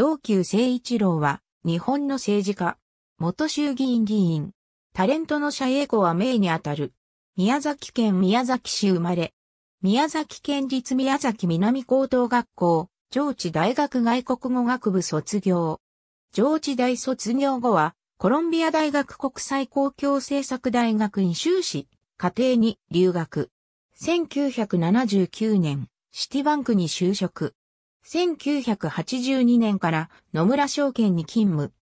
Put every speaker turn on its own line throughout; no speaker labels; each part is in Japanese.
同級聖一郎は、日本の政治家、元衆議院議員、タレントの謝英子は名にあたる、宮崎県宮崎市生まれ、宮崎県立宮崎南高等学校、上智大学外国語学部卒業。上智大卒業後は、コロンビア大学国際公共政策大学院修士、家庭に留学。1979年、シティバンクに就職。1982年から野村証券に勤務。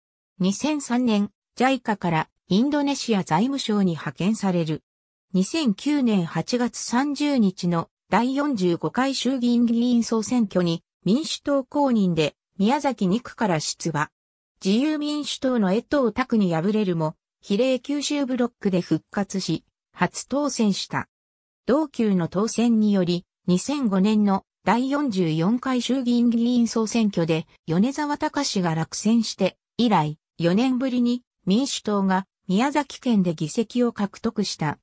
2003年、JICA からインドネシア財務省に派遣される。2009年8月30日の第45回衆議院議員総選挙に民主党公認で宮崎2区から出馬。自由民主党の江藤拓に敗れるも、比例九州ブロックで復活し、初当選した。同級の当選により、2005年の第44回衆議院議員総選挙で米沢隆が落選して以来4年ぶりに民主党が宮崎県で議席を獲得した。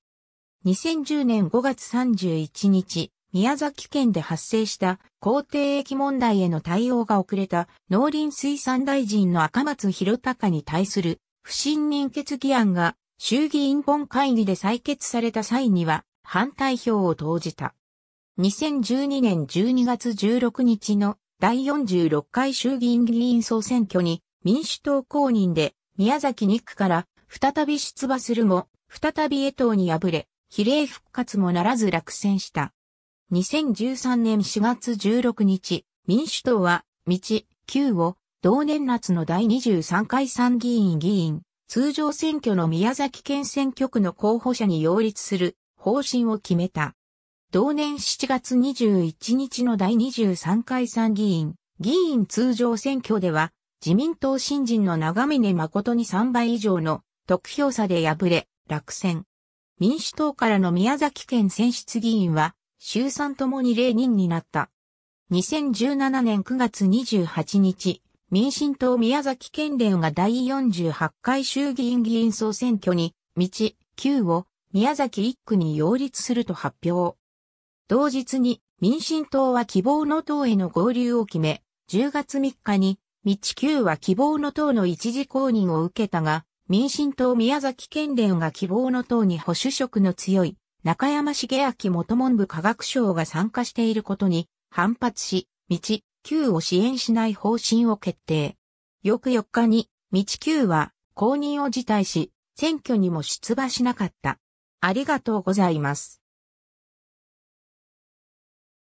2010年5月31日、宮崎県で発生した皇帝駅問題への対応が遅れた農林水産大臣の赤松博隆に対する不信任決議案が衆議院本会議で採決された際には反対票を投じた。2012年12月16日の第46回衆議院議員総選挙に民主党公認で宮崎2区から再び出馬するも、再び江藤に敗れ、比例復活もならず落選した。2013年4月16日、民主党は、道、9を、同年夏の第23回参議院議員、通常選挙の宮崎県選挙区の候補者に擁立する方針を決めた。同年7月21日の第23回参議院、議員通常選挙では、自民党新人の長峰誠に3倍以上の得票差で敗れ、落選。民主党からの宮崎県選出議員は、衆参ともに0人になった。2017年9月28日、民進党宮崎県連が第48回衆議院議員総選挙に、道、9を宮崎1区に擁立すると発表。同日に民進党は希望の党への合流を決め、10月3日に、道9は希望の党の一時公認を受けたが、民進党宮崎県連が希望の党に保守色の強い、中山茂明元文部科学省が参加していることに反発し、道9を支援しない方針を決定。翌4日に、道9は公認を辞退し、選挙にも出馬しなかった。ありがとうございます。